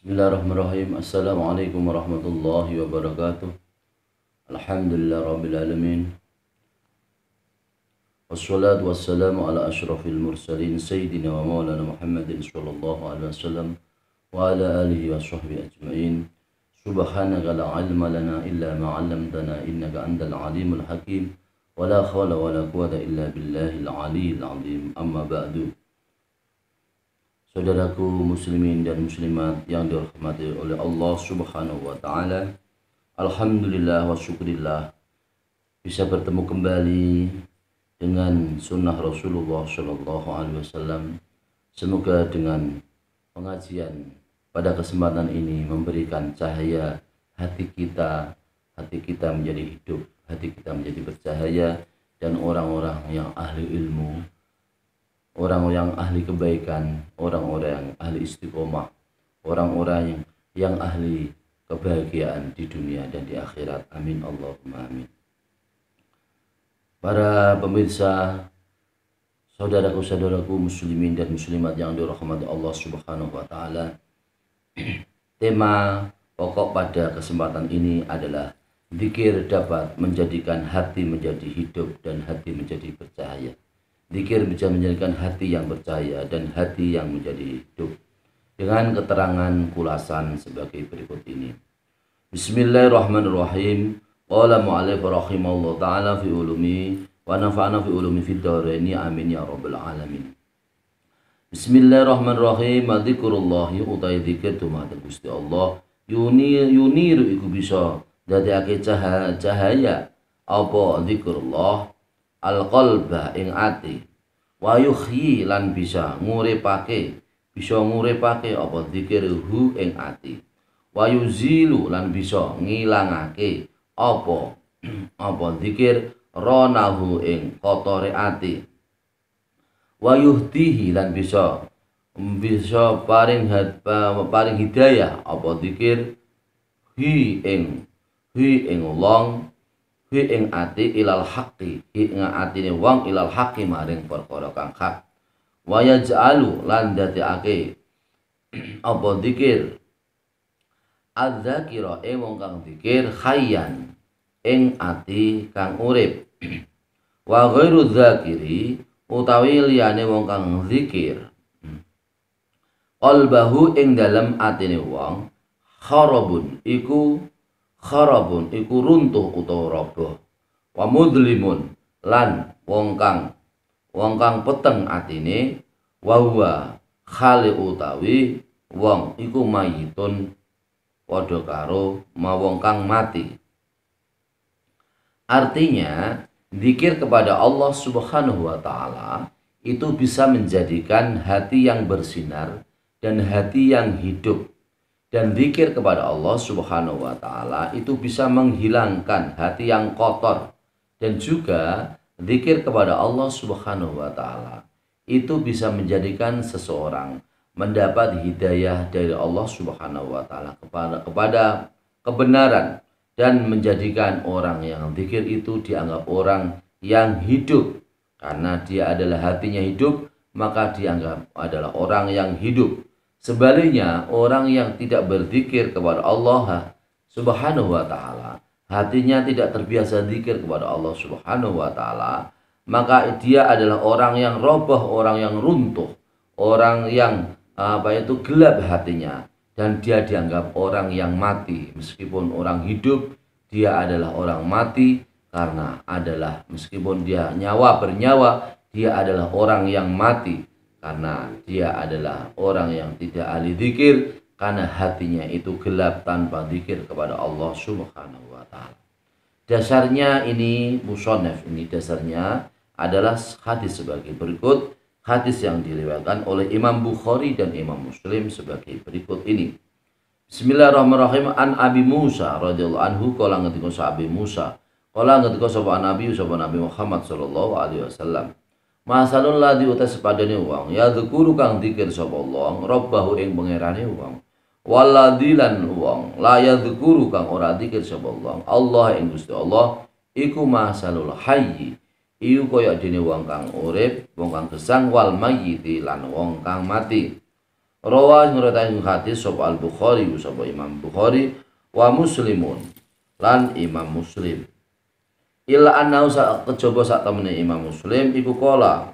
بسم الله الرحمن الرحيم السلام عليكم ورحمة الله وبركاته الحمد لله رب العالمين والصلاة والسلام على أشرف المرسلين سيدنا ومولانا محمد صلى الله عليه وسلم وعلى آله وصحبه أجمعين سبحانك لا علم لنا إلا ما علمتنا إنك أنت العليم الحكيم ولا حول ولا قوة إلا بالله العلي العظيم أما بعد Saudaraku muslimin dan muslimat yang dirahmati oleh Allah Subhanahu wa taala. Alhamdulillah wa syukurillah bisa bertemu kembali dengan sunnah Rasulullah Shallallahu alaihi wasallam. Semoga dengan pengajian pada kesempatan ini memberikan cahaya hati kita, hati kita menjadi hidup, hati kita menjadi bercahaya dan orang-orang yang ahli ilmu orang-orang yang ahli kebaikan, orang-orang yang ahli istiqomah, orang-orang yang, yang ahli kebahagiaan di dunia dan di akhirat. Amin Allahumma amin. Para pemirsa, saudaraku-saudaraku muslimin dan muslimat yang dirahmati Allah Subhanahu wa taala. Tema pokok pada kesempatan ini adalah Zikir dapat menjadikan hati menjadi hidup dan hati menjadi bercahaya. Dikir bisa menjadikan hati yang percaya dan hati yang menjadi hidup. Dengan keterangan kulasan sebagai berikut ini. Bismillahirrahmanirrahim. Qala mu'alif rahimallahu ta'ala fi ulumi wa nafana fi ulumi fi dharaini amin ya rabbal alamin. Bismillahirrahmanirrahim. Madhikurullahi utai dzikir dumateng Gusti Allah. yuniru iku bisa dadi cahaya, cahaya apa dzikrullah alqalba ing ati wa yuhyi lan bisa nguripake bisa nguripake apa zikir hu ing ati wa yuzilu lan bisa ngilangake apa apa zikir ronahu ing kotore ati wa yuhdihi lan bisa bisa paring hadba paring hidayah apa hi ing hi ing long hi ing ati ilal haqqi hi ing atine wong ilal haqqi maring perkara kang hak wa yaj'alu lan dadekake apa dikir az e wong kang dikir khayyan ing ati kang urip wa ghairu zakiri utawi liyane wong kang zikir qalbahu ing dalem atine wong kharabun iku kharabun iku runtuh utawa roboh wa mudlimun lan wong kang wong kang peteng atine wa huwa khali utawi wong iku mayitun padha karo wong kang mati artinya zikir kepada Allah Subhanahu wa taala itu bisa menjadikan hati yang bersinar dan hati yang hidup dan zikir kepada Allah Subhanahu wa taala itu bisa menghilangkan hati yang kotor dan juga zikir kepada Allah Subhanahu wa taala itu bisa menjadikan seseorang mendapat hidayah dari Allah Subhanahu wa taala kepada kepada kebenaran dan menjadikan orang yang zikir itu dianggap orang yang hidup karena dia adalah hatinya hidup maka dianggap adalah orang yang hidup Sebaliknya, orang yang tidak berzikir kepada Allah Subhanahu wa taala, hatinya tidak terbiasa zikir kepada Allah Subhanahu wa taala, maka dia adalah orang yang roboh, orang yang runtuh, orang yang apa itu gelap hatinya dan dia dianggap orang yang mati meskipun orang hidup dia adalah orang mati karena adalah meskipun dia nyawa bernyawa dia adalah orang yang mati karena dia adalah orang yang tidak ahli zikir karena hatinya itu gelap tanpa zikir kepada Allah Subhanahu wa taala. Dasarnya ini musonef ini dasarnya adalah hadis sebagai berikut hadis yang diriwayatkan oleh Imam Bukhari dan Imam Muslim sebagai berikut ini. Bismillahirrahmanirrahim an Abi Musa radhiyallahu anhu kala ngendika Abi Musa qala ngendika sapa Nabi sapa Nabi Muhammad sallallahu alaihi wasallam Masalul ladzi utas padani uang, ya dhukuru kang dikir sop Allah rabbahu ing pengirani uang Waladilan lan La la dhukuru kang ora dikir sop Allah. Allah ing Gusti Allah iku masalul hayyi. Iku kaya dini uang kang urib Uang kang kesang wal mayiti lan uang kang mati. Rawa ing hadis sop Al-Bukhari Sop Imam Bukhari wa Muslimun lan Imam Muslim. Ila anna usah kecoba saat temene Imam Muslim iku kola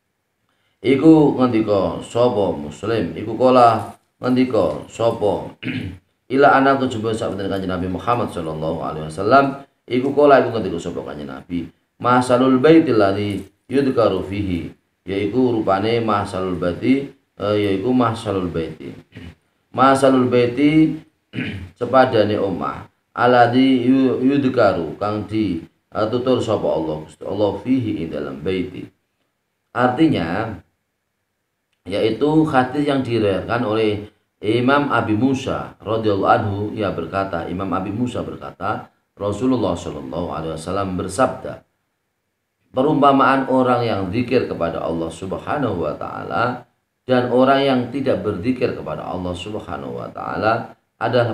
iku ngendika sapa Muslim iku kola ngendika sapa Ila anna kejaba sak temene Kanjeng Nabi Muhammad sallallahu alaihi wasallam iku kola iku ngendika sapa Kanjeng Nabi masalul baiti ladzi yudkaru fihi yaiku rupane masalul baiti eh, yaiku masalul baiti masalul baiti sepadane omah aladi yudkaru kang di tutur sapa Allah Gusti Allah fihi ing dalam baiti artinya yaitu hadis yang diriwayatkan oleh Imam Abi Musa radhiyallahu anhu ia berkata Imam Abi Musa berkata Rasulullah Shallallahu alaihi wasallam bersabda perumpamaan orang yang zikir kepada Allah Subhanahu wa taala dan orang yang tidak berzikir kepada Allah Subhanahu wa taala adalah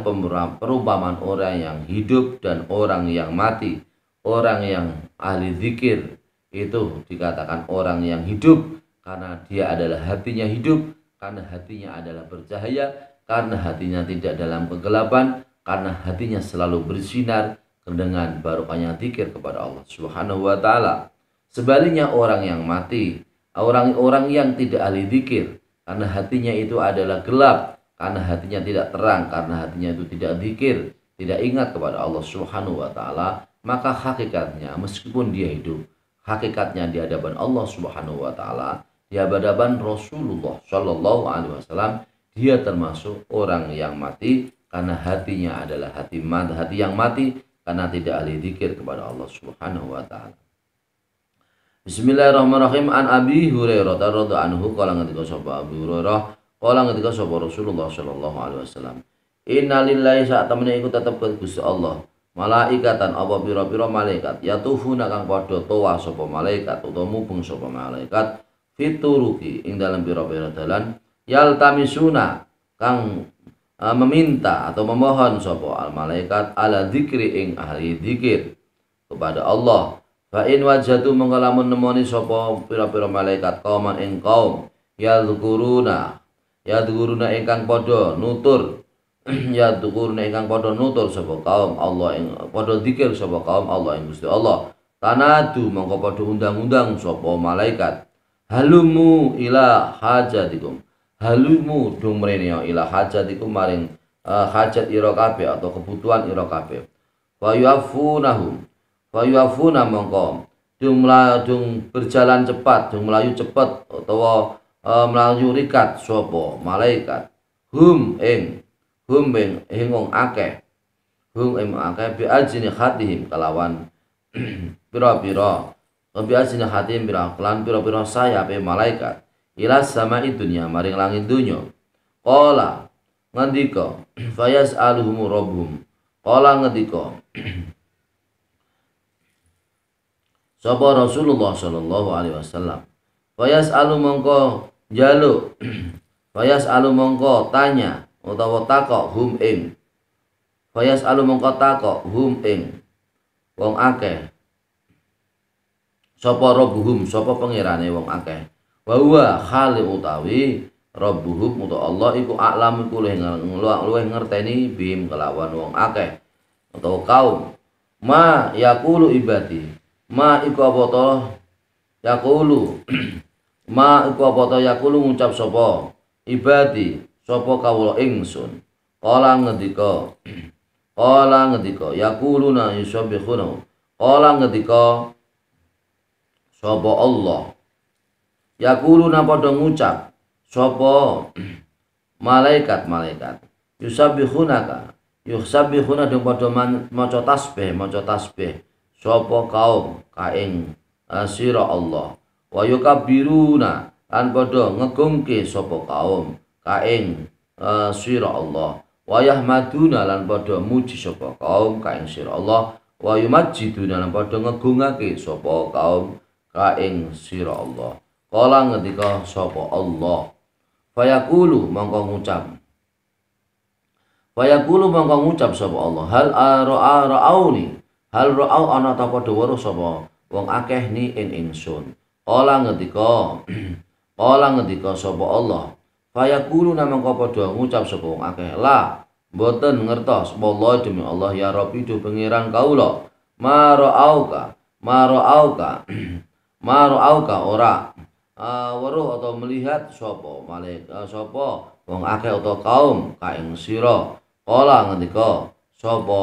perumpamaan orang yang hidup dan orang yang mati orang yang ahli zikir itu dikatakan orang yang hidup karena dia adalah hatinya hidup, karena hatinya adalah bercahaya, karena hatinya tidak dalam kegelapan, karena hatinya selalu bersinar dengan barokahnya zikir kepada Allah Subhanahu wa taala. Sebaliknya orang yang mati, orang-orang yang tidak ahli zikir, karena hatinya itu adalah gelap, karena hatinya tidak terang, karena hatinya itu tidak zikir, tidak ingat kepada Allah Subhanahu wa taala, maka hakikatnya meskipun dia hidup, hakikatnya di hadapan Allah Subhanahu wa taala, di hadapan Rasulullah Shallallahu alaihi wasallam, dia termasuk orang yang mati karena hatinya adalah hati mati, hati yang mati karena tidak ahli zikir kepada Allah Subhanahu wa taala. Bismillahirrahmanirrahim an Abi Hurairah radhiyallahu anhu kala ngendika sapa Abu Hurairah kala ngendika sapa Rasulullah sallallahu alaihi wasallam Innalillahi saat temene iku tetep Gusti Allah malaikatan apa pira-pira malaikat ya tuhuna kang padha toa sapa malaikat utawa mubung sapa malaikat fituruki ing dalam pira-pira dalan yaltamisuna kang e, meminta atau memohon sapa al malaikat ala dzikri ing ahli dikir kepada Allah fa in wajatu mengalamun nemoni sapa pira-pira malaikat kauman ing kaum yadzkuruna yadzkuruna ingkang padha nutur ya dukur dukurna ingkang padha nutur sapa kaum Allah ing padha zikir sapa kaum Allah ing Gusti Allah tanadu mongko padha undang-undang sapa malaikat halumu ila hajatikum halumu dong mrene ya ila hajatikum maring uh, hajat ira kabeh atau kebutuhan ira kabeh wa yuafunahum wa yuafuna mongko dung melayu berjalan cepat dong melayu cepat atau uh, eh, melayu rikat sapa malaikat hum ing hum ing hingung akeh hum ing akeh bi ajni khatihim kalawan piro piro bi ajni khatihim pira kelan piro saya sayap malaikat ila sama dunya maring langit dunya kola ngendika fayas aluhum robhum kola ngendika Sapa Rasulullah sallallahu alaihi wasallam Fayas alu mongko jaluk Fayas alu mongko tanya utawa takok hum ing Fayas alu mengkotako takok hum ing wong ake sopo robuhum, sopo pengirane wong ake Wa khali utawi robuhum utawa Allah iku alam iku luwih ngerteni bim kelawan wong ake utawa kaum. Ma yakulu ibadi. Ma iku apa yakulu Ma iku apa yakulu ngucap sopo Ibadi sopo kawula ingsun kala ngendika kala ngendika yaquluna yusabbihuna kala ngendika sopo Allah yaquluna padha ngucap sopo malaikat-malaikat ka yusabbihuna dong padha maca tasbih maca tasbih sopo kaum kaing asira eh, Allah wa yukabbiruna lan padha ngegungke sapa kaum Kain uh, sira Allah wa yahmaduna lan padha muji sapa kaum kain sira Allah wa yumajjiduna lan padha ngegungake sapa kaum kain sira Allah kala ngendika sapa Allah fayaqulu mongko ngucap fayaqulu mongko ngucap sapa Allah hal ra'auni hal ra'au ana ta padha weruh sapa wong akeh ni in ingsun kala ngendika kala ngendika sapa Allah kulu nama kau padha ngucap sapa wong akeh la boten ngertos wallahi demi Allah ya Rabbi du auka Maro auka Maro auka ora uh, atau melihat sopo Malik uh, ah, wong akeh atau kaum kaing sira kala sopo sapa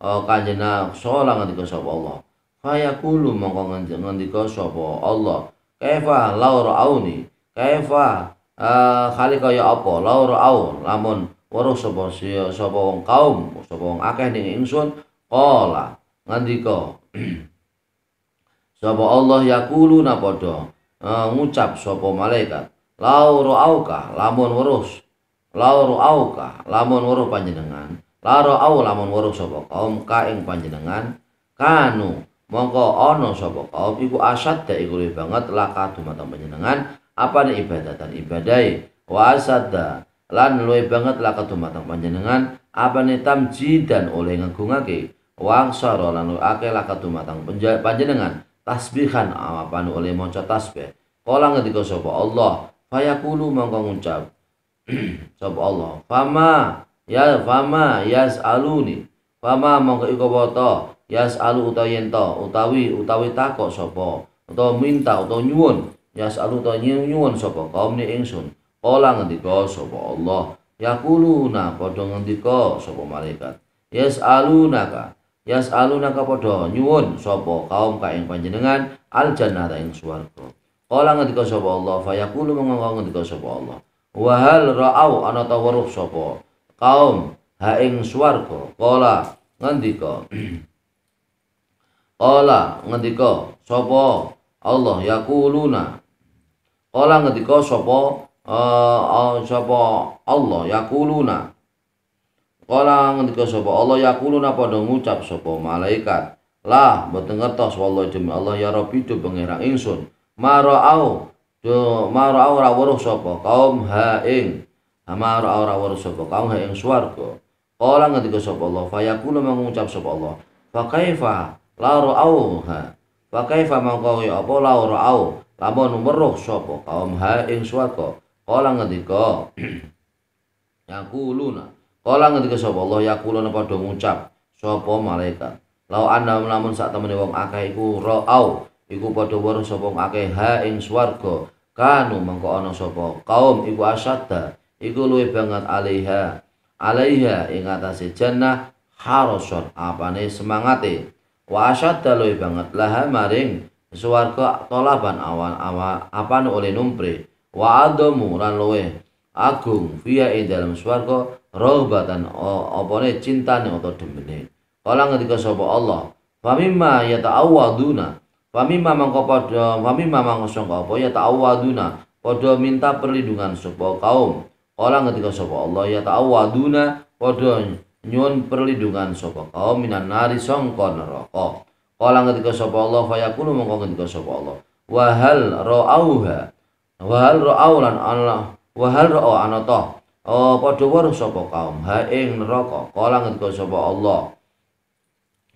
uh, ah, kanjena sala ngendika sopo Allah fayaqulu mongko ngendika sopo Allah kaifa laurauni Kaifah uh, eh, kali kaya apa laur au lamun sopo sapa sapa wong kaum sapa wong akeh ning ingsun qala ngendika sapa Allah yaqulu na padha eh, ngucap sapa malaikat laur auka lamun weruh laur ka lamun weruh panjenengan laur au lamun weruh sapa kaum ka ing panjenengan kanu mongko ono sapa kaum iku asad dek iku banget lakadu mata panjenengan apa nih ibadatan ibadai wasada lan luwe banget lah matang panjenengan apa nih tamji dan oleh ngagungake wangsara lan luwe lah lah matang panjenengan tasbihan ah, apa nih oleh mencat tasbih kolang kau sapa Allah fayaqulu mongko ngucap sapa Allah fama ya fama ya aluni fama mongko iko ya yasalu utawi yen utawi utawi takok sapa atau minta atau nyuwun yasalu ta nyuwun sapa kaum ni ingsun kala ngendika sapa Allah yaquluna padha ngendika sapa malaikat yasalunaka yasalunaka padha nyuwun sapa kaum ka ing panjenengan al jannata ing swarga kala ngendika sapa Allah fayaqulu mengko ngendika sapa Allah wa hal ra'au ana tawruf sapa kaum ha ing swarga kala ngendika kala ngendika sapa Allah yakuluna Kala ngedika sapa uh, sapa Allah yakuluna. Kala ngedika sapa Allah yakuluna padha ngucap sapa malaikat. Lah mboten ngertos wallahi demi Allah ya Rabbi do pengira ingsun. au do marau ra weruh sapa kaum haing. marau ra weruh sapa kaum haing swarga. Kala ngedika sapa Allah fayaqulu mengucap sapa Allah. Fa kaifa la ra'auha. Fa kaifa mangko ya apa la au lamun meruh sapa kaum ha ing swarga kala ngendika yaquluna kala ngendika sapa Allah yaquluna padha ngucap sapa malaikat lau anda lamun sak temene wong akeh iku ra'au iku padha weruh sapa akeh ha ing swarga kanu mengko ana sapa kaum iku asyadda iku luwih banget alaiha alaiha ing atase jannah haroson apane semangate wa asyadda luwih banget laha maring suwarga tolaban awan awan nu oleh numpre wa adamu lan luwe agung via in dalam suwarga rohbatan opone cintane atau demene kala ngendika sapa Allah famimma yata'awaduna famimma mangko padha famimma mangko sangka apa yata'awaduna padha minta perlindungan sapa kaum kala ngendika sapa Allah yata'awaduna padha nyuwun perlindungan sapa kaum minan nari sangka neraka Kala ketika sapa Allah fayaqulu mongko ketika sapa Allah. Wa hal ra'auha. Wa hal ra'aulan Allah. Wa hal ra'a anata. Oh padha weruh sapa kaum ha ing neraka. Kala ketika sapa Allah.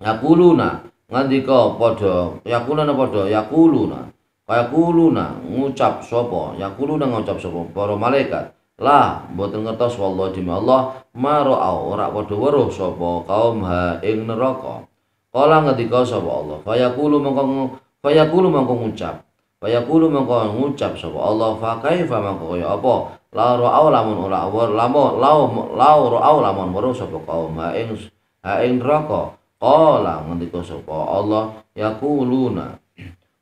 Yakuluna ngendika padha yakuluna padha yakuluna, Yaquluna ngucap sapa? Yakuluna ngucap sapa? Para malaikat. lah mboten ngertos wallah demi Allah ma ra'au ora padha weruh sapa kaum ha ing neraka. Kala ngendika sapa Allah, kulu mongko fayaqulu mongko ngucap. kulu mongko ngucap sapa Allah, fa kaifa mongko kaya apa? La ra'au lamun ora awur lamun lau lau ra'au lamun weruh sapa kaum ha ing ha ing neraka. Kala ngendika sapa Allah, yaquluna.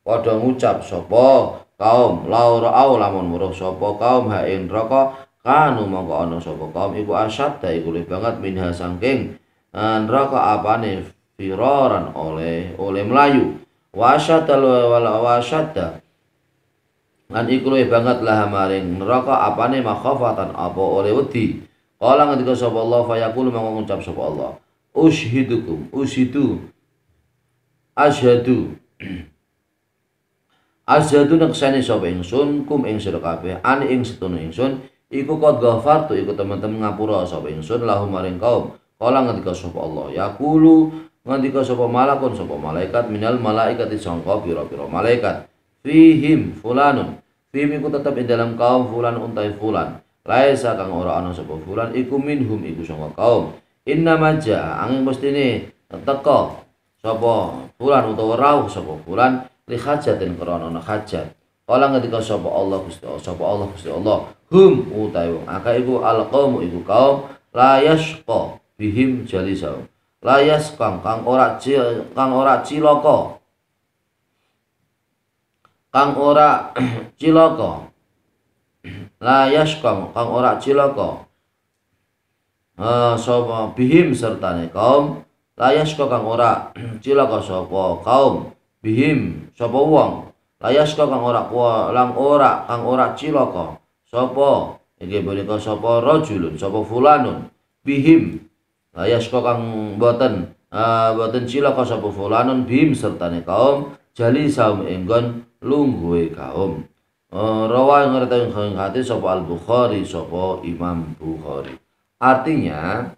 Padha ngucap sapa kaum lau ra'au lamun weruh sapa kaum ha ing neraka kanu mongko ana sapa kaum iku asyad iku banget minha sangking neraka apane firoran oleh oleh melayu wasyata wala wasyata lan iku banget lah maring neraka apane makhafatan apa oleh wedi kala ngendika sapa Allah yaqulu mangko ngucap sapa Allah ushidukum ushidu asyhadu asyhadu naksani sapa ingsun kum ing sira kabeh an ing setune ingsun iku qad ghafartu iku teman-teman ngapura sapa ingsun lahum maring kaum kala ngendika sapa Allah yaqulu ngendika sapa malakun sapa malaikat minal malaikati sangka pira-pira malaikat fihim fulanun fihim iku tetep ing dalam kaum fulan untai fulan laisa kang ora ana sapa fulan iku minhum iku sangka kaum inna maja angin ni teko sapa fulan utawa rauh sapa fulan li hajatin krana ana hajat Kala ngendika sapa Allah Gusti Allah sopo Allah Gusti Allah hum utaiwong wong akeh iku ibu iku kaum la yashqa bihim jalisau layas kang kang ora cil kang ora ciloko kang ora ciloko layas kang kang ora ciloko uh, eh, sapa bihim sertane kaum layas kang ora ciloko sopo kaum bihim sopo wong layas kang ora kuwa lang ora kang ora ciloko sapa iki menika sopo rojulun sopo fulanun bihim Ah, yasqa kang boten uh, boten cilaka sapa Fulanon bim ne kaum jali saum enggon lungguwe kaum uh, rawa ngerti ing hati sopo al bukhari sopo imam bukhari artinya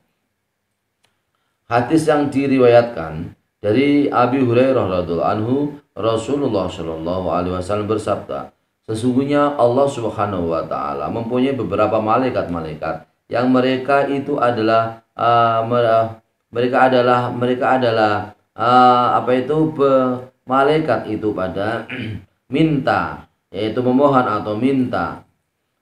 hadis yang diriwayatkan dari Abi Hurairah radhiallahu anhu Rasulullah shallallahu alaihi wasallam bersabda sesungguhnya Allah subhanahu wa taala mempunyai beberapa malaikat-malaikat yang mereka itu adalah uh, mereka adalah mereka adalah uh, apa itu malaikat itu pada minta yaitu memohon atau minta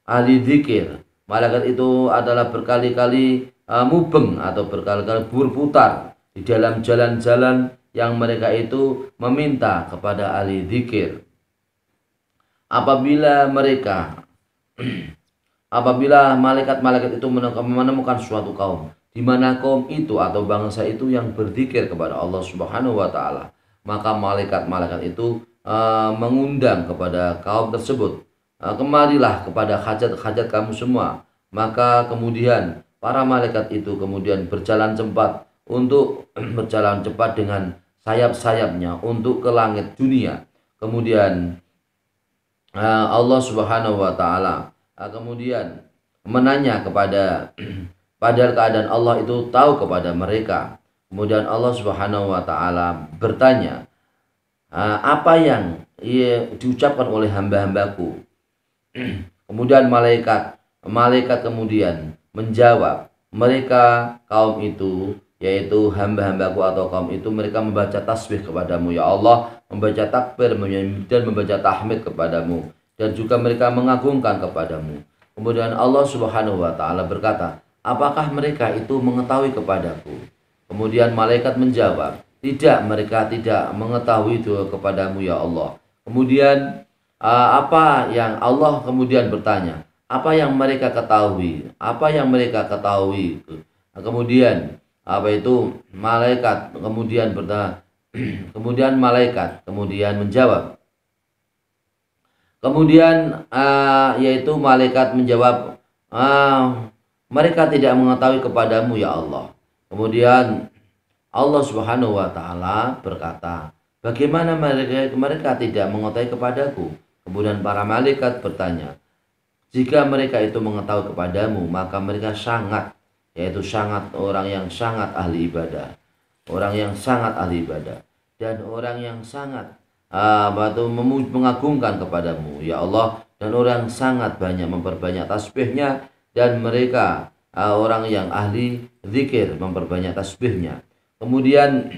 ahli zikir malaikat itu adalah berkali-kali uh, mubeng atau berkali-kali berputar di dalam jalan-jalan yang mereka itu meminta kepada ahli zikir apabila mereka apabila malaikat-malaikat itu menemukan suatu kaum di mana kaum itu atau bangsa itu yang berzikir kepada Allah Subhanahu wa taala, maka malaikat-malaikat itu uh, mengundang kepada kaum tersebut, uh, "Kemarilah kepada hajat-hajat kamu semua." Maka kemudian para malaikat itu kemudian berjalan cepat untuk berjalan cepat dengan sayap-sayapnya untuk ke langit dunia. Kemudian uh, Allah Subhanahu wa taala uh, kemudian menanya kepada Padahal keadaan Allah itu tahu kepada mereka. Kemudian Allah Subhanahu wa taala bertanya, ah, apa yang ia diucapkan oleh hamba-hambaku? Kemudian malaikat malaikat kemudian menjawab, mereka kaum itu yaitu hamba-hambaku atau kaum itu mereka membaca tasbih kepadamu ya Allah membaca takbir dan membaca tahmid kepadamu dan juga mereka mengagungkan kepadamu kemudian Allah subhanahu wa ta'ala berkata apakah mereka itu mengetahui kepadaku? Kemudian malaikat menjawab, tidak mereka tidak mengetahui itu kepadamu ya Allah. Kemudian apa yang Allah kemudian bertanya, apa yang mereka ketahui, apa yang mereka ketahui. Nah, kemudian apa itu malaikat kemudian bertanya, kemudian malaikat kemudian menjawab. Kemudian yaitu malaikat menjawab, mereka tidak mengetahui kepadamu ya Allah. Kemudian Allah Subhanahu wa taala berkata, "Bagaimana mereka mereka tidak mengetahui kepadaku?" Kemudian para malaikat bertanya, "Jika mereka itu mengetahui kepadamu, maka mereka sangat yaitu sangat orang yang sangat ahli ibadah, orang yang sangat ahli ibadah dan orang yang sangat uh, mengagungkan kepadamu, ya Allah, dan orang sangat banyak memperbanyak tasbihnya dan mereka ah, orang yang ahli zikir memperbanyak tasbihnya. Kemudian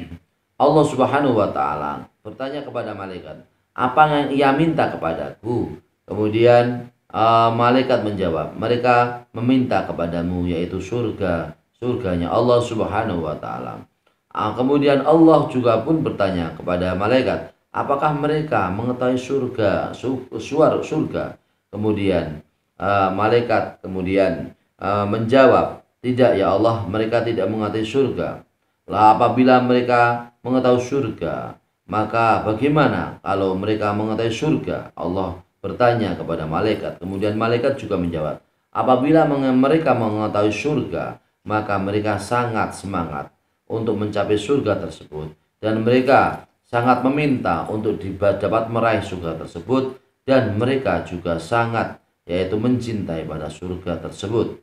Allah Subhanahu wa taala bertanya kepada malaikat, "Apa yang ia minta kepadaku?" Kemudian uh, malaikat menjawab, "Mereka meminta kepadamu yaitu surga, surganya Allah Subhanahu wa taala." Uh, kemudian Allah juga pun bertanya kepada malaikat, "Apakah mereka mengetahui surga, suar surga?" Kemudian Ah, malaikat kemudian uh, menjawab, "Tidak ya Allah, mereka tidak mengerti surga." Lah apabila mereka mengetahui surga, maka bagaimana kalau mereka mengetahui surga? Allah bertanya kepada malaikat. Kemudian malaikat juga menjawab, "Apabila mereka mengetahui surga, maka mereka sangat semangat untuk mencapai surga tersebut dan mereka sangat meminta untuk dapat meraih surga tersebut dan mereka juga sangat yaitu mencintai pada surga tersebut.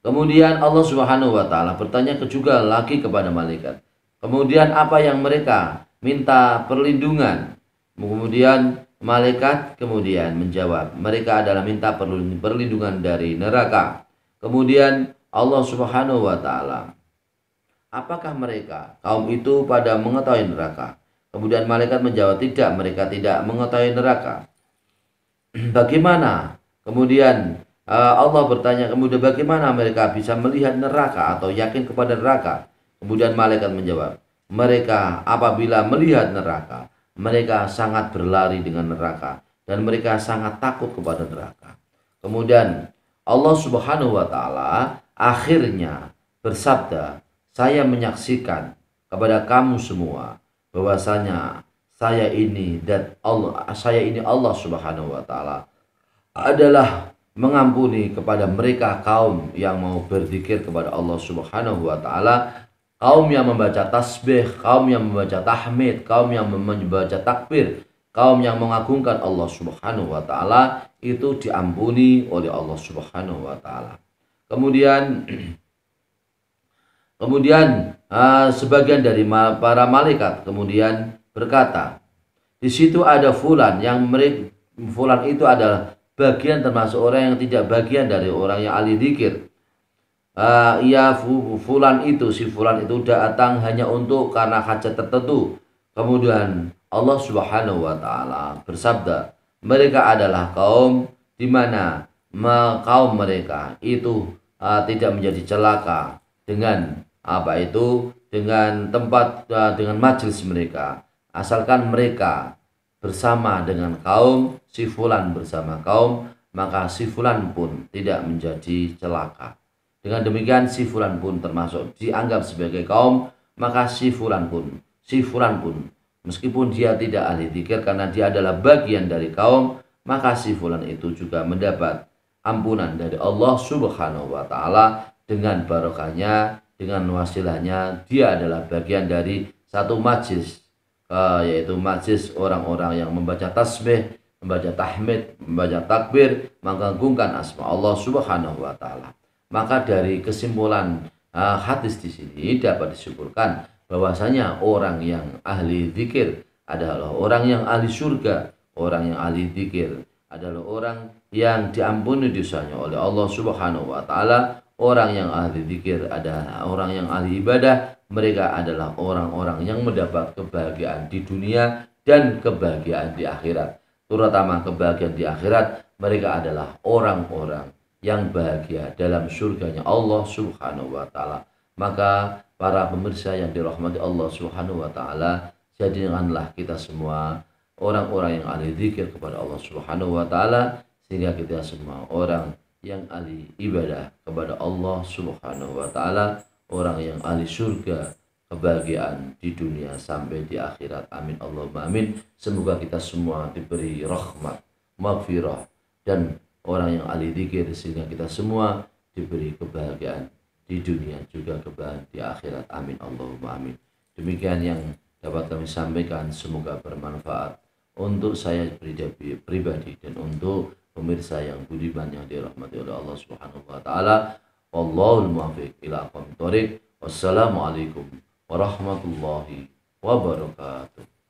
Kemudian Allah Subhanahu wa taala bertanya juga lagi kepada malaikat. Kemudian apa yang mereka minta perlindungan? Kemudian malaikat kemudian menjawab, mereka adalah minta perlindungan dari neraka. Kemudian Allah Subhanahu wa taala Apakah mereka kaum itu pada mengetahui neraka? Kemudian malaikat menjawab tidak, mereka tidak mengetahui neraka. bagaimana kemudian eh, Allah bertanya kemudian bagaimana mereka bisa melihat neraka atau yakin kepada neraka kemudian malaikat menjawab mereka apabila melihat neraka mereka sangat berlari dengan neraka dan mereka sangat takut kepada neraka kemudian Allah Subhanahu wa taala akhirnya bersabda saya menyaksikan kepada kamu semua bahwasanya saya ini dan Allah saya ini Allah Subhanahu wa taala adalah mengampuni kepada mereka kaum yang mau berzikir kepada Allah Subhanahu wa taala, kaum yang membaca tasbih, kaum yang membaca tahmid, kaum yang membaca takbir, kaum yang mengagungkan Allah Subhanahu wa taala itu diampuni oleh Allah Subhanahu wa taala. Kemudian kemudian ah, sebagian dari para malaikat kemudian berkata, di situ ada fulan yang merik, fulan itu adalah bagian termasuk orang yang tidak bagian dari orang yang ahli dikir. Uh, ah, ia fulan itu si fulan itu datang hanya untuk karena hajat tertentu. Kemudian Allah Subhanahu wa taala bersabda, mereka adalah kaum di mana kaum mereka itu uh, tidak menjadi celaka dengan apa itu dengan tempat uh, dengan majelis mereka Asalkan mereka bersama dengan kaum, sifulan bersama kaum, maka sifulan pun tidak menjadi celaka. Dengan demikian sifulan pun termasuk dianggap sebagai kaum, maka sifulan pun, si pun, meskipun dia tidak ahli zikir karena dia adalah bagian dari kaum, maka sifulan itu juga mendapat ampunan dari Allah Subhanahu wa taala dengan barokahnya, dengan wasilahnya dia adalah bagian dari satu majlis uh, yaitu majlis orang-orang yang membaca tasbih, membaca tahmid, membaca takbir, mengagungkan asma Allah Subhanahu wa taala. Maka dari kesimpulan uh, hadis di sini dapat disimpulkan bahwasanya orang yang ahli zikir adalah orang yang ahli surga, orang yang ahli zikir adalah orang yang diampuni dosanya oleh Allah Subhanahu wa taala Orang yang ahli zikir adalah orang yang ahli ibadah. Mereka adalah orang-orang yang mendapat kebahagiaan di dunia dan kebahagiaan di akhirat. Terutama kebahagiaan di akhirat, mereka adalah orang-orang yang bahagia dalam surganya Allah Subhanahu wa taala. Maka para pemirsa yang dirahmati Allah Subhanahu wa taala, jadikanlah kita semua orang-orang yang ahli zikir kepada Allah Subhanahu wa taala sehingga kita semua orang yang ahli ibadah kepada Allah Subhanahu wa taala, orang yang ahli surga kebahagiaan di dunia sampai di akhirat. Amin Allahumma amin. Semoga kita semua diberi rahmat, maghfirah dan orang yang ahli zikir sehingga kita semua diberi kebahagiaan di dunia juga kebahagiaan di akhirat. Amin Allahumma amin. Demikian yang dapat kami sampaikan semoga bermanfaat untuk saya pribadi dan untuk pemirsa yang budiman yang dirahmati oleh Allah Subhanahu wa taala. Wallahul muwaffiq ila aqwamit thoriq. Wassalamualaikum warahmatullahi wabarakatuh.